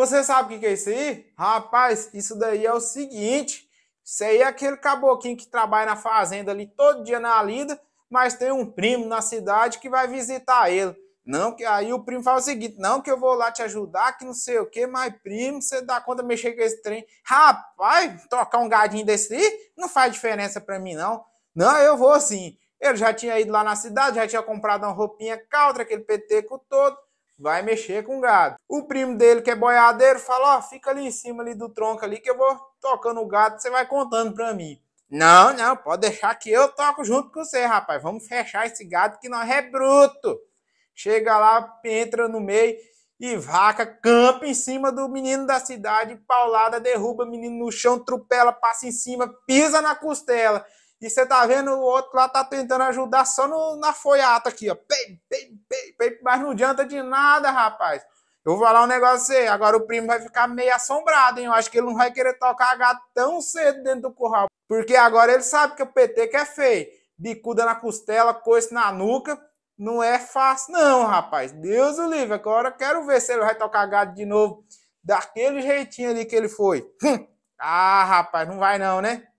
Você sabe o que é isso aí? Rapaz, isso daí é o seguinte. Isso aí é aquele caboclinho que trabalha na fazenda ali todo dia na lida, mas tem um primo na cidade que vai visitar ele. Não, que aí o primo fala o seguinte: não, que eu vou lá te ajudar, que não sei o que, mas primo, você dá conta de mexer com esse trem. Rapaz, trocar um gadinho desse aí não faz diferença para mim, não. Não, eu vou sim. Ele já tinha ido lá na cidade, já tinha comprado uma roupinha calda aquele peteco todo vai mexer com gado. O primo dele, que é boiadeiro, fala: Ó, oh, fica ali em cima ali do tronco ali que eu vou tocando o gado, você vai contando pra mim. Não, não, pode deixar que eu toco junto com você, rapaz. Vamos fechar esse gado que não é bruto. Chega lá, entra no meio e vaca campa em cima do menino da cidade, paulada, derruba o menino no chão, trupela, passa em cima, pisa na costela. E você tá vendo o outro lá tá tentando ajudar só no, na foiata aqui, ó. Pei, peito, mas não adianta de nada, rapaz. Eu vou falar um negócio aí. Agora o primo vai ficar meio assombrado, hein? Eu acho que ele não vai querer tocar gato tão cedo dentro do curral. Porque agora ele sabe que o PT quer é feio. Bicuda na costela, coice na nuca. Não é fácil, não, rapaz. Deus o livre. Agora eu quero ver se ele vai tocar gato de novo. Daquele jeitinho ali que ele foi. ah, rapaz, não vai não, né?